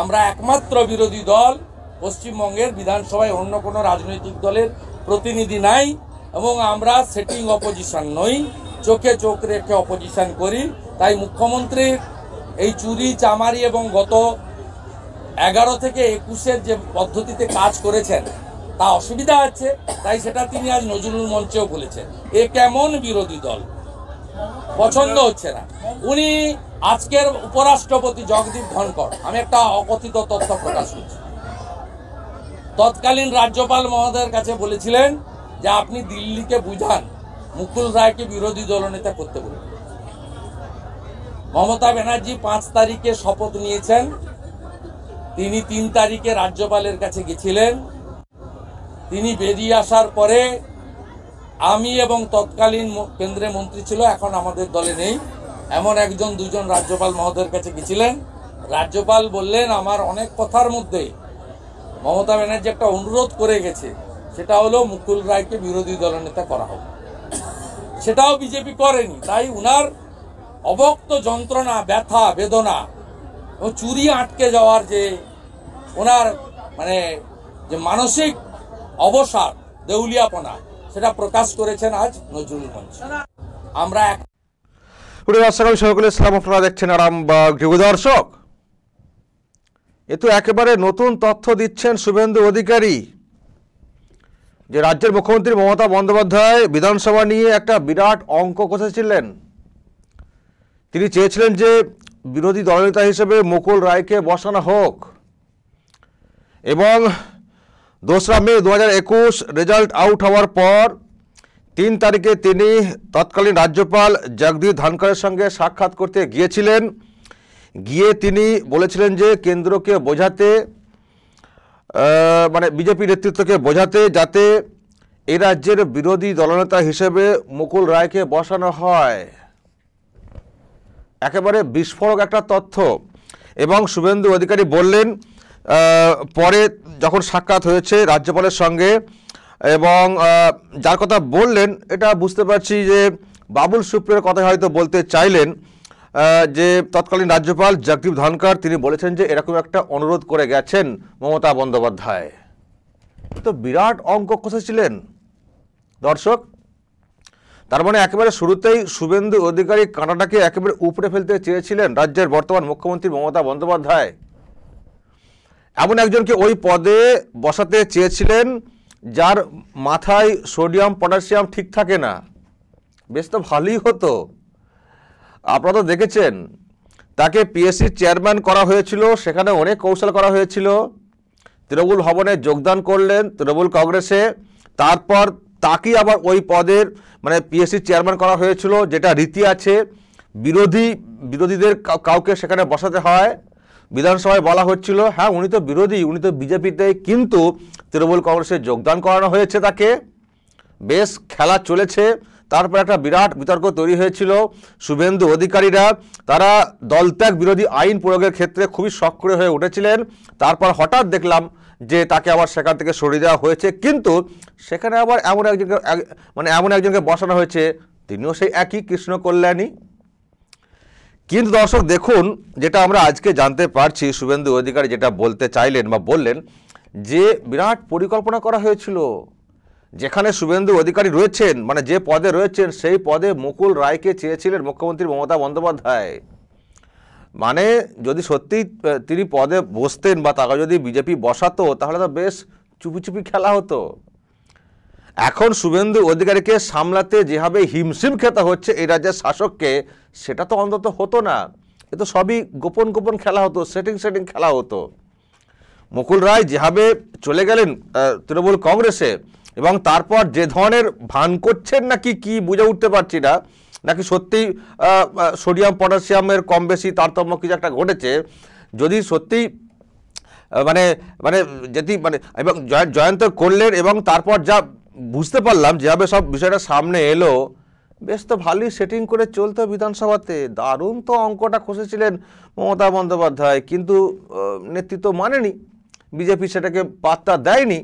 আমরা একমাত্র বিরোধী দল পশ্চিমবঙ্গের বিধানসভায় অন্য কোনো রাজনৈতিক দলের প্রতিনিধি নাই এবং আমরা সেটিং অপোজিশন নই চোখে চোখ রেখে অপোজিশন করি তাই মুখ্যমন্ত্রীর এই চুরি চামারি এবং গত এগারো থেকে একুশের যে পদ্ধতিতে কাজ করেছেন তা অসুবিধা আছে তাই সেটা তিনি আজ নজরুল মঞ্চেও বলেছেন এ কেমন বিরোধী দল পছন্দ হচ্ছে না উনি আজকের উপরাষ্ট্রপতি জগদীপ ধনকর আমি একটা অকথিত তথ্য প্রকাশ করছি তৎকালীন রাজ্যপাল মহোদয়ের কাছে বলেছিলেন যে আপনি দিল্লিকে বুঝান মুকুল রায়কে বিরোধী দলনেতা করতে বলেন মমতা ব্যানার্জি পাঁচ তারিখে শপথ নিয়েছেন তিনি তিন তারিখে রাজ্যপালের কাছে গেছিলেন তিনি বেরিয়ে আসার পরে আমি এবং তৎকালীন কেন্দ্রে মন্ত্রী ছিল এখন আমাদের দলে নেই এমন একজন দুজন রাজ্যপাল মহোদয়ের কাছে গেছিলেন রাজ্যপাল বললেন আমার অনেক কথার মধ্যে মমতা ব্যানার্জি একটা অনুরোধ করে গেছে সেটা হলো মুকুল রায়কে বিরোধী দলনেতা করা হোক সেটাও বিজেপি করেনি তাই উনার অবক্ত যন্ত্রণা ব্যথা বেদনা এবং চুরি আটকে যাওয়ার যে ওনার মানে যে মানসিক অবসাদ দেউলিয়াপনা সেটা প্রকাশ করেছেন আজ নজরুল মঞ্চ আমরা এক গুড আসসালাম দেখছেন এ তো একেবারে নতুন তথ্য দিচ্ছেন শুভেন্দু অধিকারী যে রাজ্যের মুখ্যমন্ত্রী মমতা বন্দ্যোপাধ্যায় বিধানসভা নিয়ে একটা বিরাট অঙ্ক তিনি চেয়েছিলেন যে বিরোধী দলনেতা হিসেবে মুকুল রায়কে বসানো হোক এবং দোসরা মে দু রেজাল্ট আউট হওয়ার পর তিন তারিখে তিনি তৎকালীন রাজ্যপাল জগদীপ ধনখড়ের সঙ্গে সাক্ষাৎ করতে গিয়েছিলেন গিয়ে তিনি বলেছিলেন যে কেন্দ্রকে বোঝাতে মানে বিজেপি নেতৃত্বকে বোঝাতে যাতে এ রাজ্যের বিরোধী দলনেতা হিসেবে মুকুল রায়কে বসানো হয় একেবারে বিস্ফোরক একটা তথ্য এবং শুভেন্দু অধিকারী বললেন পরে যখন সাক্ষাৎ হয়েছে রাজ্যপালের সঙ্গে এবং যার কথা বললেন এটা বুঝতে পারছি যে বাবুল সুপ্রের কথা হয়তো বলতে চাইলেন যে তৎকালীন রাজ্যপাল জগদীপ ধনকার তিনি বলেছেন যে এরকম একটা অনুরোধ করে গেছেন মমতা বন্দ্যোপাধ্যায় তো বিরাট অঙ্ক কষেছিলেন দর্শক তার মানে একেবারে শুরুতেই শুভেন্দু অধিকারী কাঁটাটাকে একেবারে উপড়ে ফেলতে চেয়েছিলেন রাজ্যের বর্তমান মুখ্যমন্ত্রী মমতা বন্দ্যোপাধ্যায় এমন একজনকে ওই পদে বসাতে চেয়েছিলেন যার মাথায় সোডিয়াম পটাশিয়াম ঠিক থাকে না বেশ তো ভালোই হতো আপনারা তো দেখেছেন তাকে পিএসসির চেয়ারম্যান করা হয়েছিল সেখানে অনেক কৌশল করা হয়েছিল তৃণমূল ভবনে যোগদান করলেন তৃণমূল কংগ্রেসে তারপর তাকেই আবার ওই পদের মানে পিএসসির চেয়ারম্যান করা হয়েছিল যেটা রীতি আছে বিরোধী বিরোধীদের কাউকে সেখানে বসাতে হয় বিধানসভায় বলা হচ্ছিল হ্যাঁ উনি তো বিরোধী উনি তো বিজেপিতে কিন্তু তৃণমূল কংগ্রেসে যোগদান করানো হয়েছে তাকে বেশ খেলা চলেছে তারপর একটা বিরাট বিতর্ক তৈরি হয়েছিল শুভেন্দু অধিকারীরা তারা দলত্যাগ বিরোধী আইন প্রয়োগের ক্ষেত্রে খুবই সক্রিয় হয়ে উঠেছিলেন তারপর হঠাৎ দেখলাম যে তাকে আবার সেখান থেকে সরিয়ে দেওয়া হয়েছে কিন্তু সেখানে আবার এমন একজনকে মানে এমন একজনকে বসানো হয়েছে তিনিও সেই একই কৃষ্ণ কল্যাণী কিন্তু দর্শক দেখুন যেটা আমরা আজকে জানতে পারছি শুভেন্দু অধিকারী যেটা বলতে চাইলেন বা বললেন যে বিরাট পরিকল্পনা করা হয়েছিল যেখানে শুভেন্দু অধিকারী রয়েছেন মানে যে পদে রয়েছেন সেই পদে মুকুল রায়কে চেয়েছিলেন মুখ্যমন্ত্রী মমতা বন্দ্যোপাধ্যায় মানে যদি সত্যিই তিনি পদে বসতেন বা তাকে যদি বিজেপি বসাতো তাহলে তো বেশ চুপি চুপি খেলা হতো এখন শুভেন্দু অধিকারীকে সামলাতে যেভাবে হিমশিম খেতে হচ্ছে এই রাজ্যের শাসককে সেটা তো অন্তত হতো না এ তো সবই গোপন গোপন খেলা হতো সেটিং সেটিং খেলা হতো মুকুল রায় যেভাবে চলে গেলেন তৃণমূল কংগ্রেসে এবং তারপর যে ধরনের ভান করছেন নাকি কি বুঝে উঠতে পারছি না নাকি সত্যি সোডিয়াম পটাশিয়ামের কম বেশি তারতম্য কিছু একটা ঘটেছে যদি সত্যি মানে মানে যেটি মানে এবং জয়ন্ত করলেন এবং তারপর যা বুঝতে পারলাম যেভাবে সব বিষয়টা সামনে এলো বেশ তো ভালোই সেটিং করে চলতো বিধানসভাতে দারুণ তো অঙ্কটা খসেছিলেন মমতা বন্দ্যোপাধ্যায় কিন্তু নেতৃত্ব মানেনি বিজেপি সেটাকে পাত্তা দেয়নি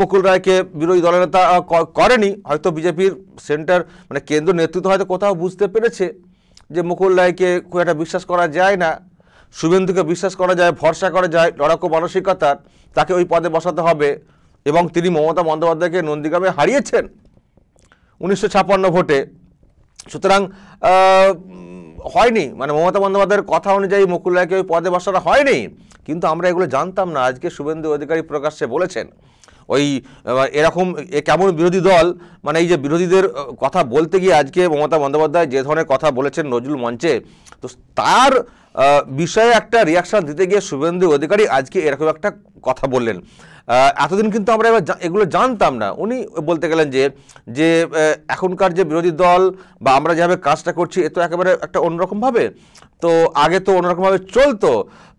মুকুল রায়কে বিরোধী দলনেতা করেনি হয়তো বিজেপির সেন্টার মানে কেন্দ্র নেতৃত্ব হয়তো কোথাও বুঝতে পেরেছে যে মুকুল রায়কে খুব একটা বিশ্বাস করা যায় না শুভেন্দুকে বিশ্বাস করা যায় ভরসা করা যায় লড়াকু মানসিকতার তাকে ওই পদে বসাতে হবে এবং তিনি মমতা বন্দ্যোপাধ্যায়কে নন্দীগ্রামে হারিয়েছেন উনিশশো ছাপ্পান্ন ভোটে সুতরাং হয়নি মানে মমতা বন্দ্যোপাধ্যায়ের কথা অনুযায়ী মুকুল রায়কে ওই পদে বসানো হয়নি কিন্তু আমরা এগুলো জানতাম না আজকে শুভেন্দু অধিকারী প্রকাশ্যে বলেছেন ওই এরকম কেমন বিরোধী দল মানে এই যে বিরোধীদের কথা বলতে গিয়ে আজকে মমতা বন্দ্যোপাধ্যায় যে ধরনের কথা বলেছেন নজরুল মঞ্চে তো তার বিষয়ে একটা রিয়াকশন দিতে গিয়ে শুভেন্দু অধিকারী আজকে এরকম একটা কথা বললেন এতদিন কিন্তু আমরা এবার এগুলো জানতাম না উনি বলতে গেলেন যে যে এখনকার যে বিরোধী দল বা আমরা যেভাবে কাজটা করছি এ তো একেবারে একটা অন্যরকমভাবে তো আগে তো অন্যরকমভাবে চলতো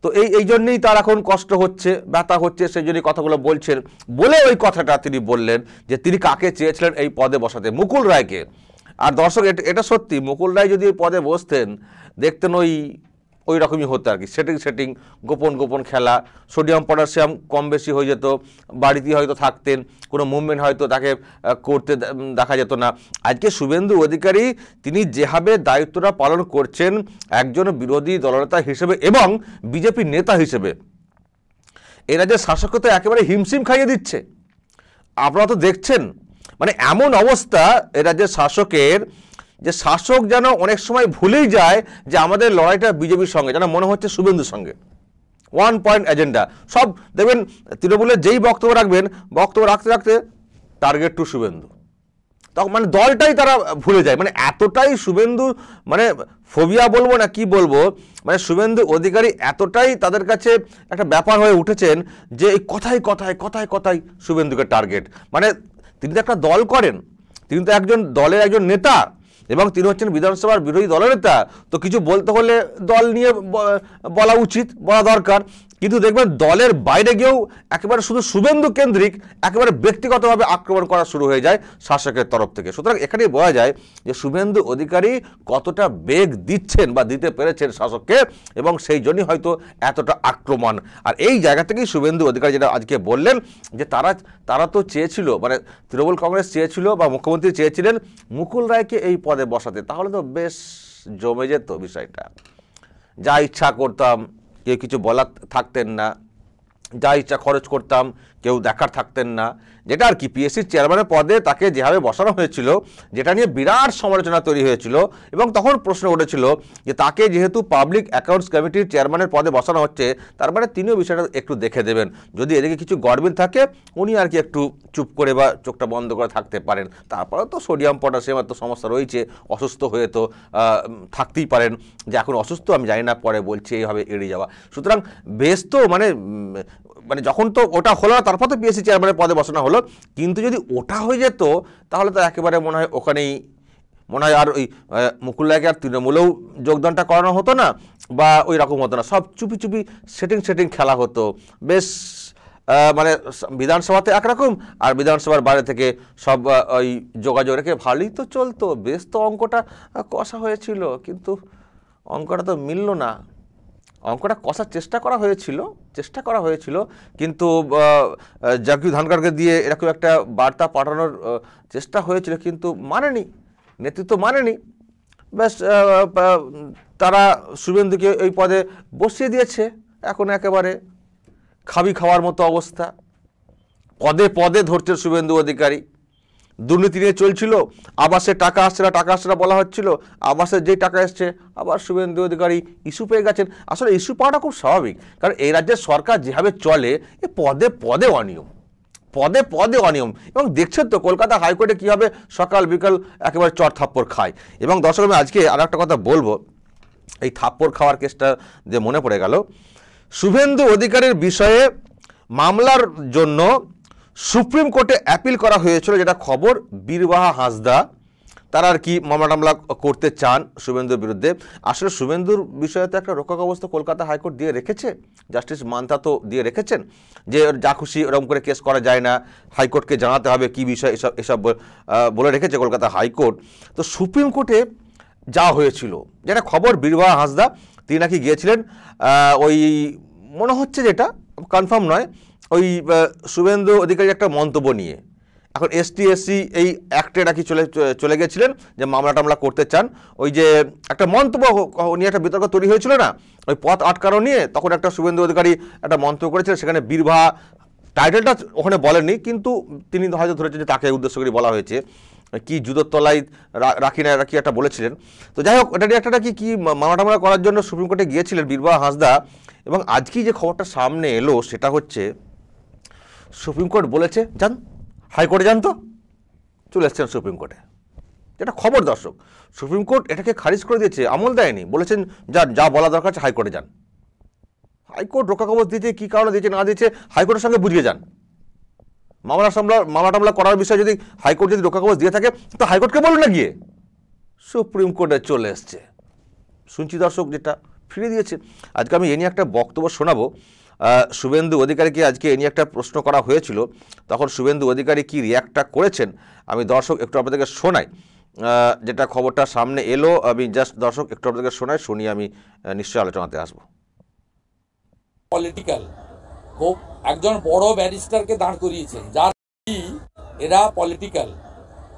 তো এই এই জন্যেই তার এখন কষ্ট হচ্ছে ব্যথা হচ্ছে সেই জন্যই কথাগুলো বলছেন বলে ওই কথাটা তিনি বললেন যে তিনি কাকে চেয়েছিলেন এই পদে বসাতে মুকুল রায়কে আর দর্শক এটা সত্যি মুকুল রায় যদি ওই পদে বসতেন দেখতেন ওই ওই রকমই হতো আর কি সেটিং সেটিং গোপন গোপন খেলা সোডিয়াম পটাশিয়াম কম বেশি হয়ে যেত বাড়িতে হয়তো থাকতেন কোনো মুভমেন্ট হয়তো তাকে করতে দেখা যেত না আজকে শুভেন্দু অধিকারী তিনি যেভাবে দায়িত্বটা পালন করছেন একজন বিরোধী দলনেতা হিসেবে এবং বিজেপি নেতা হিসেবে এরা যে শাসককে একেবারে হিমশিম খাইয়ে দিচ্ছে আপনারা তো দেখছেন মানে এমন অবস্থা এরা যে শাসকের যে শাসক যেন অনেক সময় ভুলেই যায় যে আমাদের লড়াইটা বিজেপির সঙ্গে যেন মনে হচ্ছে শুভেন্দুর সঙ্গে ওয়ান পয়েন্ট এজেন্ডা সব দেখবেন তৃণমূলের যেই বক্তব্য রাখবেন বক্তব্য রাখতে রাখতে টার্গেট টু শুভেন্দু তখন মানে দলটাই তারা ভুলে যায় মানে এতটাই শুভেন্দু মানে ফোবিয়া বলবো না কি বলবো মানে শুভেন্দু অধিকারী এতটাই তাদের কাছে একটা ব্যাপার হয়ে উঠেছেন যে এই কথায় কথায় কথায় কথায় শুভেন্দুকে টার্গেট মানে তিনি তো একটা দল করেন তিনি তো একজন দলের একজন নেতা এবং তিনি হচ্ছেন বিধানসভার বিরোধী দলনেতা তো কিছু বলতে হলে দল নিয়ে বলা উচিত বলা দরকার কিন্তু দেখবেন দলের বাইরে গিয়েও একেবারে শুধু শুভেন্দু কেন্দ্রিক একেবারে ব্যক্তিগতভাবে আক্রমণ করা শুরু হয়ে যায় শাসকের তরফ থেকে সুতরাং এখানেই বোঝা যায় যে শুভেন্দু অধিকারী কতটা বেগ দিচ্ছেন বা দিতে পেরেছেন শাসককে এবং সেই জন্যই হয়তো এতটা আক্রমণ আর এই জায়গা থেকেই শুভেন্দু অধিকারী যেটা আজকে বললেন যে তারা তারা তো চেয়েছিল মানে তৃণমূল কংগ্রেস চেয়েছিল বা মুখ্যমন্ত্রী চেয়েছিলেন মুকুল রায়কে এই পদে বসাতে তাহলে তো বেশ জমে যেত বিষয়টা যা ইচ্ছা করতাম কেউ কিছু বলার থাকতেন না যা ইচ্ছা খরচ করতাম কেউ দেখার থাকতেন না যেটা আর কি পিএসসির চেয়ারম্যানের পদে তাকে যেভাবে বসানো হয়েছিল যেটা নিয়ে বিরাট সমালোচনা তৈরি হয়েছিল এবং তখন প্রশ্ন উঠেছিল যে তাকে যেহেতু পাবলিক অ্যাকাউন্টস কমিটির চেয়ারম্যানের পদে বসানো হচ্ছে তার মানে তিনিও বিষয়টা একটু দেখে দেবেন যদি এদিকে কিছু গরমিল থাকে উনি আর কি একটু চুপ করে বা চোখটা বন্ধ করে থাকতে পারেন তারপরে তো সোডিয়াম পটাশিয়াম এত সমস্যা রয়েছে অসুস্থ হয়ে তো থাকতেই পারেন যে এখন অসুস্থ আমি জানি না পরে বলছি এইভাবে এড়িয়ে যাওয়া সুতরাং বেশ তো মানে মানে যখন তো ওটা হলো তারপর তো পিএসসি e চেয়ারম্যানের পদে বসানো হলো কিন্তু যদি ওটা হয়ে যেত তাহলে তো একেবারে মনে হয় ওখানেই মনে হয় আর ওই মুকুল রায়কে আর তৃণমূলেও যোগদানটা করানো হতো না বা ওই রকম হতো না সব চুপি চুপি সেটিং সেটিং খেলা হতো বেশ মানে বিধানসভাতে একরকম আর বিধানসভার বাইরে থেকে সব ওই যোগাযোগ রেখে ভালোই তো চলতো বেশ তো অঙ্কটা কষা হয়েছিল কিন্তু অঙ্কটা তো মিলল না অঙ্কটা কষার চেষ্টা করা হয়েছিল চেষ্টা করা হয়েছিল কিন্তু জাকির ধানকারকে দিয়ে এরকম একটা বার্তা পাঠানোর চেষ্টা হয়েছিল কিন্তু মানেনি নেতৃত্ব মানেনি ব্যাস তারা শুভেন্দুকে এই পদে বসিয়ে দিয়েছে এখন একেবারে খাবি খাওয়ার মতো অবস্থা পদে পদে ধরছে শুভেন্দু অধিকারী দুর্নীতি নিয়ে চলছিল আবাসে টাকা আসছে না টাকা আসছে না বলা হচ্ছিল আবাসে যেই টাকা এসছে আবার শুভেন্দু অধিকারী ইস্যু পেয়ে গেছেন আসলে ইস্যু পাওয়াটা খুব স্বাভাবিক কারণ এই রাজ্যের সরকার যেভাবে চলে এ পদে পদে অনিয়ম পদে পদে অনিয়ম এবং দেখছেন তো কলকাতা হাইকোর্টে কীভাবে সকাল বিকাল একেবারে চর থাপ্পড় খায় এবং দর্শক আমি আজকে আর একটা কথা বলবো এই থাপ্পড় খাওয়ার কেসটা যে মনে পড়ে গেল শুভেন্দু অধিকারীর বিষয়ে মামলার জন্য সুপ্রিম কোর্টে অ্যাপিল করা হয়েছিল যেটা খবর বীরবাহা হাঁসদা তারা আর কি মামলা টামলা করতে চান শুভেন্দুর বিরুদ্ধে আসলে শুভেন্দুর বিষয়ে তো একটা রক্ষক অবস্থা কলকাতা হাইকোর্ট দিয়ে রেখেছে জাস্টিস মান্তা তো দিয়ে রেখেছেন যে যা খুশি ওরকম করে কেস করা যায় না হাইকোর্টকে জানাতে হবে কি বিষয় এসব এসব বলে রেখেছে কলকাতা হাইকোর্ট তো সুপ্রিম কোর্টে যা হয়েছিল যেটা খবর বীরবাহা হাসদা তিনি নাকি গিয়েছিলেন ওই মনে হচ্ছে যেটা কনফার্ম নয় ওই শুভেন্দু অধিকারী একটা মন্তব্য নিয়ে এখন এসটি এসসি এই অ্যাক্টে নাকি চলে চলে গেছিলেন যে মামলা টামলা করতে চান ওই যে একটা মন্তব্য নিয়ে একটা বিতর্ক তৈরি হয়েছিল না ওই পথ আটকানো নিয়ে তখন একটা শুভেন্দু অধিকারী একটা মন্তব্য করেছিলেন সেখানে বীরভা টাইটেলটা ওখানে বলেননি কিন্তু তিনি হয়তো ধরেছেন যে তাকে উদ্দেশ্য করে বলা হয়েছে কি জুতোর তলায় রাখি না রাখি একটা বলেছিলেন তো যাই হোক এটা নিয়ে একটা কি কী মামলা টামলা করার জন্য সুপ্রিম কোর্টে গিয়েছিলেন বীরভা হাঁসদা এবং আজকেই যে খবরটা সামনে এলো সেটা হচ্ছে সুপ্রিম কোর্ট বলেছে যান হাইকোর্টে যান তো চলে এসছেন সুপ্রিম কোর্টে এটা খবর দর্শক সুপ্রিম কোর্ট এটাকে খারিজ করে দিয়েছে আমল দেয়নি বলেছেন যান যা বলা দরকার আছে হাইকোর্টে যান হাইকোর্ট রক্ষা কবচ দিয়েছে কী কারণে দিয়েছে না দিয়েছে হাইকোর্টের সঙ্গে বুঝিয়ে যান মামলা সামলা মামলা টামলা করার বিষয়ে যদি হাইকোর্ট যদি রক্ষা কবচ দিয়ে থাকে তো হাইকোর্টকে বলুন না গিয়ে সুপ্রিম কোর্টে চলে এসছে শুনছি দর্শক যেটা ফিরে দিয়েছে আজকে আমি এ নিয়ে একটা বক্তব্য শোনাবো শুভেন্দু অধিকারীকে আজকে এ নিয়ে একটা প্রশ্ন করা হয়েছিল তখন শুভেন্দু অধিকারী কি রিয়াক্টটা করেছেন আমি দর্শক একটু আপনাদেরকে শোনাই যেটা খবরটা সামনে এলো আমি জাস্ট দর্শক একটু আপনাদেরকে শোনাই শুনি আমি নিশ্চয়ই আলোচনাতে আসবো পলিটিক্যাল খুব একজন বড় ব্যারিস্টারকে দাঁড় করিয়েছেন যার এরা পলিটিক্যাল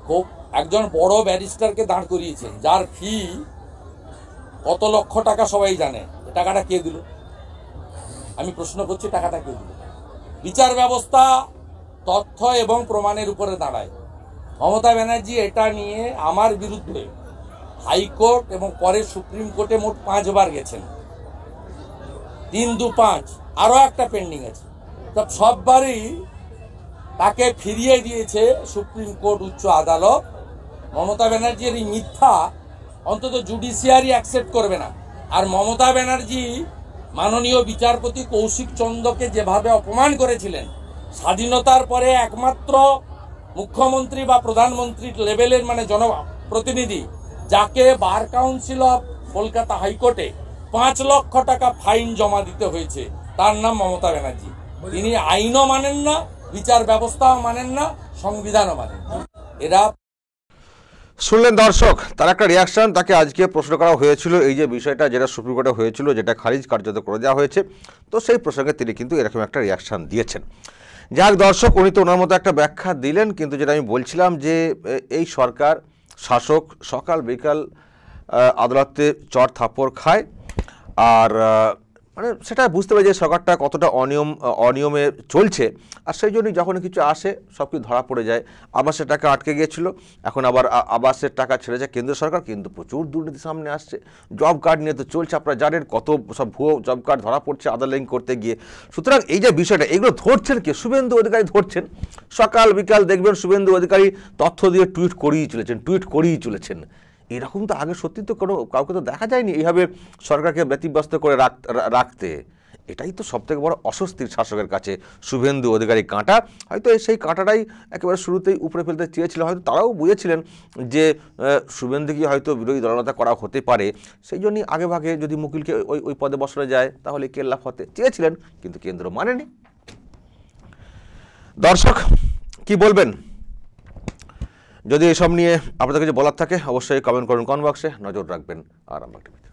খুব একজন বড় ব্যারিস্টারকে দাঁড় করিয়েছেন যার ফি কত লক্ষ টাকা সবাই জানে টাকাটা কে দিল আমি প্রশ্ন করছি টাকাটা কে দিল বিচার ব্যবস্থা তথ্য এবং প্রমাণের উপরে দাঁড়ায় মমতা ব্যানার্জি এটা নিয়ে আমার বিরুদ্ধে হাইকোর্ট এবং পরে সুপ্রিম কোর্টে মোট পাঁচবার গেছেন তিন দু পাঁচ আরও একটা পেন্ডিং আছে তো সববারই তাকে ফিরিয়ে দিয়েছে সুপ্রিম কোর্ট উচ্চ আদালত মমতা ব্যানার্জির এই মিথ্যা অন্তত জুডিশিয়ারি অ্যাকসেপ্ট করবে না আর মমতা ব্যানার্জি মাননীয় বিচারপতি কৌশিক চন্দকে যেভাবে অপমান করেছিলেন স্বাধীনতার পরে একমাত্র মুখ্যমন্ত্রী বা প্রধানমন্ত্রী লেভেলের মানে জনপ্রতিনিধি যাকে বার কাউন্সিল অফ কলকাতা হাইকোর্টে পাঁচ লক্ষ টাকা ফাইন জমা দিতে হয়েছে তার নাম মমতা ব্যানার্জি তিনি আইনও মানেন না বিচার ব্যবস্থাও মানেন না সংবিধানও মানেন এরা শুনলেন দর্শক তার একটা রিয়াকশান তাকে আজকে প্রশ্ন করা হয়েছিল এই যে বিষয়টা যেটা সুপ্রিম কোর্টে হয়েছিল যেটা খারিজ কার্যত করে দেওয়া হয়েছে তো সেই প্রসঙ্গে তিনি কিন্তু এরকম একটা রিয়াকশান দিয়েছেন যাক দর্শক উনি তো ওনার মতো একটা ব্যাখ্যা দিলেন কিন্তু যেটা আমি বলছিলাম যে এই সরকার শাসক সকাল বিকাল আদালতে চর থাপড় খায় আর মানে সেটা বুঝতে পারি যে সরকারটা কতটা অনিয়ম অনিয়মে চলছে আর সেই জন্যই যখন কিছু আসে সব কিছু ধরা পড়ে যায় আবাসের টাকা আটকে গিয়েছিল এখন আবার আবাসের টাকা ছেড়ে যায় কেন্দ্র সরকার কিন্তু প্রচুর দুর্নীতি সামনে আসছে জব কার্ড নিয়ে তো চলছে আপনারা জানেন কত সব ভুয়ো জব কার্ড ধরা পড়ছে আদার লিঙ্ক করতে গিয়ে সুতরাং এই যে বিষয়টা এগুলো ধরছেন কি শুভেন্দু অধিকারী ধরছেন সকাল বিকাল দেখবেন শুভেন্দু অধিকারী তথ্য দিয়ে টুইট করিয়ে চলেছেন টুইট করিয়ে চলেছেন এরকম তো আগে সত্যি তো কোনো কাউকে তো দেখা যায়নি এইভাবে সরকারকে ব্যতিব্যস্ত করে রাখতে এটাই তো সবথেকে বড় অস্বস্তির শাসকের কাছে শুভেন্দু অধিকারী কাঁটা হয়তো সেই কাঁটাটাই একেবারে শুরুতেই উপরে ফেলতে চেয়েছিল হয়তো তারাও বুঝেছিলেন যে শুভেন্দুকে হয়তো বিরোধী দলনেতা করা হতে পারে সেই জন্যই আগেভাগে যদি মুকিলকে ওই ওই পদে বসানো যায় তাহলে কেল্লা হতে চেয়েছিলেন কিন্তু কেন্দ্র মানেনি দর্শক কি বলবেন যদি এসব নিয়ে আপনাদের কিছু বলার থাকে অবশ্যই কমেন্ট করুন কমেন্ট বক্সে নজর রাখবেন আর আমার